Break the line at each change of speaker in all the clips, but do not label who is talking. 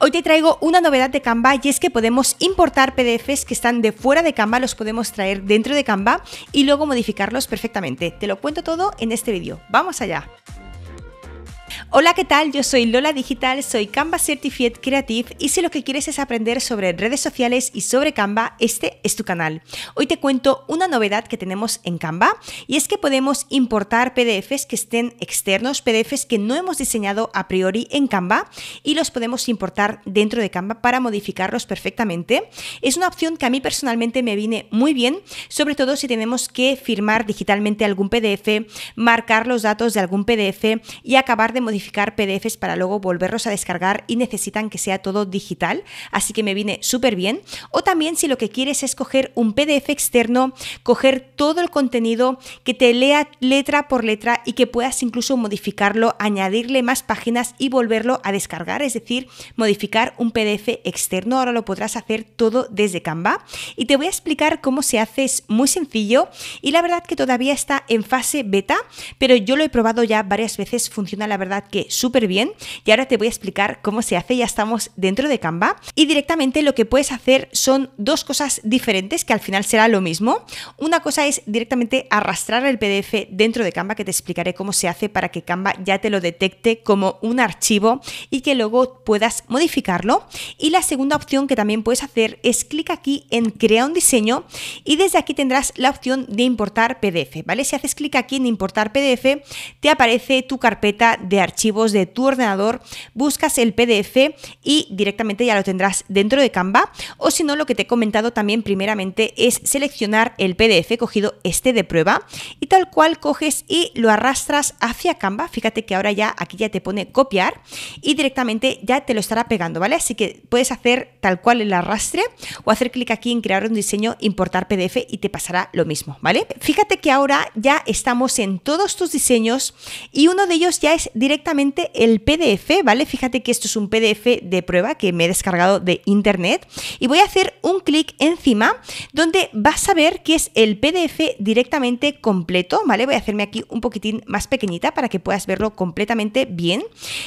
Hoy te traigo una novedad de Canva y es que podemos importar PDFs que están de fuera de Canva, los podemos traer dentro de Canva y luego modificarlos perfectamente. Te lo cuento todo en este vídeo. ¡Vamos allá! Hola, ¿qué tal? Yo soy Lola Digital, soy Canva Certified Creative y si lo que quieres es aprender sobre redes sociales y sobre Canva, este es tu canal. Hoy te cuento una novedad que tenemos en Canva y es que podemos importar PDFs que estén externos, PDFs que no hemos diseñado a priori en Canva y los podemos importar dentro de Canva para modificarlos perfectamente. Es una opción que a mí personalmente me viene muy bien, sobre todo si tenemos que firmar digitalmente algún PDF, marcar los datos de algún PDF y acabar de modificar modificar PDFs para luego volverlos a descargar y necesitan que sea todo digital, así que me viene súper bien. O también si lo que quieres es coger un PDF externo, coger todo el contenido que te lea letra por letra y que puedas incluso modificarlo, añadirle más páginas y volverlo a descargar, es decir, modificar un PDF externo. Ahora lo podrás hacer todo desde Canva y te voy a explicar cómo se hace, es muy sencillo y la verdad que todavía está en fase beta, pero yo lo he probado ya varias veces, funciona la verdad que súper bien. Y ahora te voy a explicar cómo se hace. Ya estamos dentro de Canva. Y directamente lo que puedes hacer son dos cosas diferentes que al final será lo mismo. Una cosa es directamente arrastrar el PDF dentro de Canva, que te explicaré cómo se hace para que Canva ya te lo detecte como un archivo y que luego puedas modificarlo. Y la segunda opción que también puedes hacer es clic aquí en crear un diseño y desde aquí tendrás la opción de importar PDF, ¿vale? Si haces clic aquí en importar PDF, te aparece tu carpeta de archivos archivos de tu ordenador, buscas el PDF y directamente ya lo tendrás dentro de Canva. O si no, lo que te he comentado también primeramente es seleccionar el PDF cogido este de prueba y tal cual coges y lo arrastras hacia Canva. Fíjate que ahora ya aquí ya te pone copiar y directamente ya te lo estará pegando, ¿vale? Así que puedes hacer tal cual el arrastre o hacer clic aquí en crear un diseño, importar PDF y te pasará lo mismo, ¿vale? Fíjate que ahora ya estamos en todos tus diseños y uno de ellos ya es directamente el PDF, ¿vale? Fíjate que esto es un PDF de prueba que me he descargado de internet y voy a hacer un clic encima donde vas a ver que es el PDF directamente completo, ¿vale? Voy a hacerme aquí un poquitín más pequeñita para que puedas verlo completamente bien.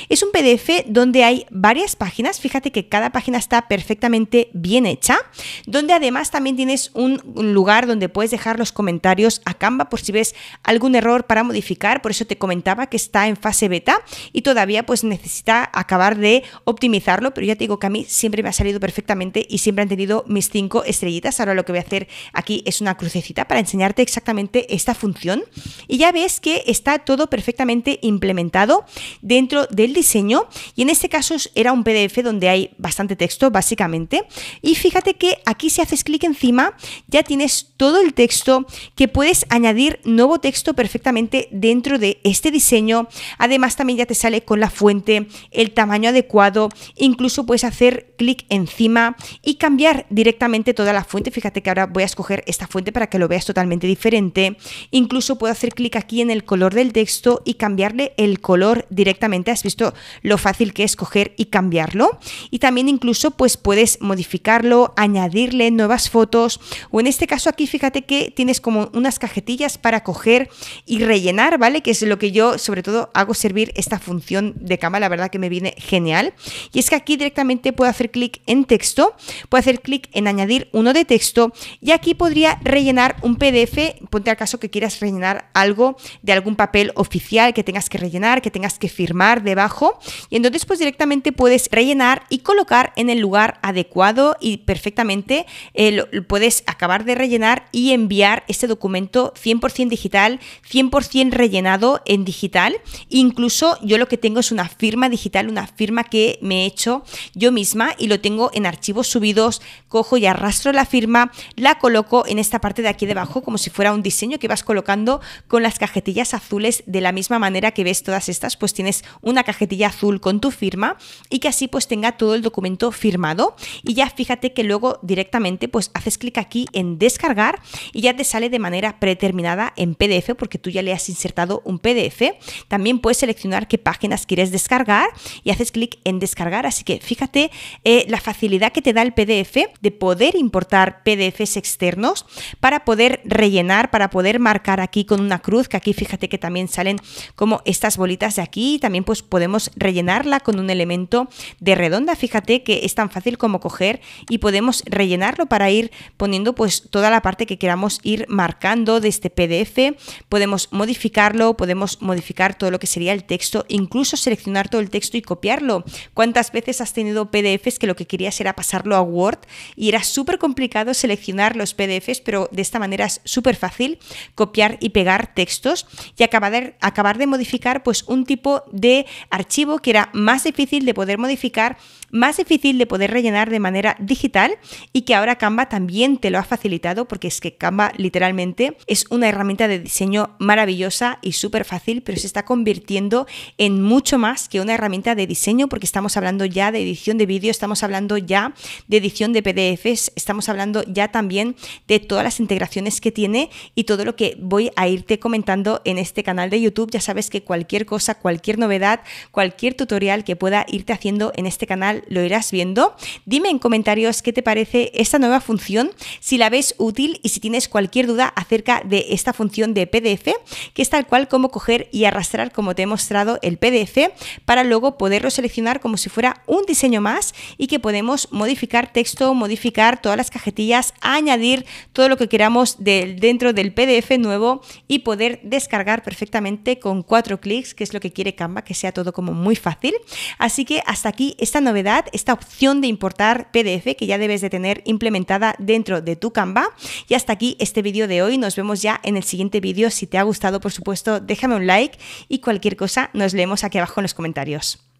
Es un PDF donde hay varias páginas, fíjate que cada página está perfectamente bien hecha, donde además también tienes un lugar donde puedes dejar los comentarios a Canva por si ves algún error para modificar, por eso te comentaba que está en fase beta y todavía pues necesita acabar de optimizarlo, pero ya te digo que a mí siempre me ha salido perfectamente y siempre han tenido mis cinco estrellitas. Ahora lo que voy a hacer aquí es una crucecita para enseñarte exactamente esta función y ya ves que está todo perfectamente implementado dentro del diseño y en este caso era un PDF donde hay bastante texto básicamente y fíjate que aquí si haces clic encima ya tienes todo el texto que puedes añadir nuevo texto perfectamente dentro de este diseño. Además también ya te sale con la fuente, el tamaño adecuado, incluso puedes hacer clic encima y cambiar directamente toda la fuente. Fíjate que ahora voy a escoger esta fuente para que lo veas totalmente diferente. Incluso puedo hacer clic aquí en el color del texto y cambiarle el color directamente. Has visto lo fácil que es coger y cambiarlo. Y también incluso pues puedes modificarlo, añadirle nuevas fotos o en este caso aquí fíjate que tienes como unas cajetillas para coger y rellenar, ¿vale? Que es lo que yo sobre todo hago servir esta función de cama, la verdad que me viene genial. Y es que aquí directamente puedo hacer clic en texto, puedo hacer clic en añadir uno de texto y aquí podría rellenar un PDF, ponte al caso que quieras rellenar algo de algún papel oficial que tengas que rellenar, que tengas que firmar debajo y entonces pues directamente puedes rellenar y colocar en el lugar adecuado y perfectamente eh, puedes acabar de rellenar y enviar este documento 100% digital, 100% rellenado en digital. Incluso yo lo que tengo es una firma digital, una firma que me he hecho yo misma y lo tengo en archivos subidos, cojo y arrastro la firma, la coloco en esta parte de aquí debajo como si fuera un diseño que vas colocando con las cajetillas azules de la misma manera que ves todas estas, pues tienes una cajetilla azul con tu firma y que así pues tenga todo el documento firmado y ya fíjate que luego directamente pues haces clic aquí en descargar y ya te sale de manera predeterminada en PDF porque tú ya le has insertado un PDF. También puedes seleccionar qué páginas quieres descargar y haces clic en descargar. Así que fíjate eh, la facilidad que te da el PDF de poder importar PDFs externos para poder rellenar, para poder marcar aquí con una cruz, que aquí fíjate que también salen como estas bolitas de aquí. También pues podemos rellenarla con un elemento de redonda. Fíjate que es tan fácil como coger y podemos rellenarlo para ir poniendo pues toda la parte que queramos ir marcando de este PDF. Podemos modificarlo, podemos modificar todo lo que sería el texto incluso seleccionar todo el texto y copiarlo. ¿Cuántas veces has tenido PDFs que lo que querías era pasarlo a Word y era súper complicado seleccionar los PDFs, pero de esta manera es súper fácil copiar y pegar textos y acabar de, acabar de modificar pues un tipo de archivo que era más difícil de poder modificar más difícil de poder rellenar de manera digital y que ahora Canva también te lo ha facilitado porque es que Canva literalmente es una herramienta de diseño maravillosa y súper fácil, pero se está convirtiendo en mucho más que una herramienta de diseño porque estamos hablando ya de edición de vídeo, estamos hablando ya de edición de PDFs, estamos hablando ya también de todas las integraciones que tiene y todo lo que voy a irte comentando en este canal de YouTube. Ya sabes que cualquier cosa, cualquier novedad, cualquier tutorial que pueda irte haciendo en este canal, lo irás viendo. Dime en comentarios qué te parece esta nueva función, si la ves útil y si tienes cualquier duda acerca de esta función de PDF, que es tal cual como coger y arrastrar, como te he mostrado, el PDF para luego poderlo seleccionar como si fuera un diseño más y que podemos modificar texto, modificar todas las cajetillas, añadir todo lo que queramos dentro del PDF nuevo y poder descargar perfectamente con cuatro clics, que es lo que quiere Canva, que sea todo como muy fácil. Así que hasta aquí esta novedad esta opción de importar PDF que ya debes de tener implementada dentro de tu Canva. Y hasta aquí este vídeo de hoy. Nos vemos ya en el siguiente vídeo. Si te ha gustado, por supuesto, déjame un like y cualquier cosa nos leemos aquí abajo en los comentarios.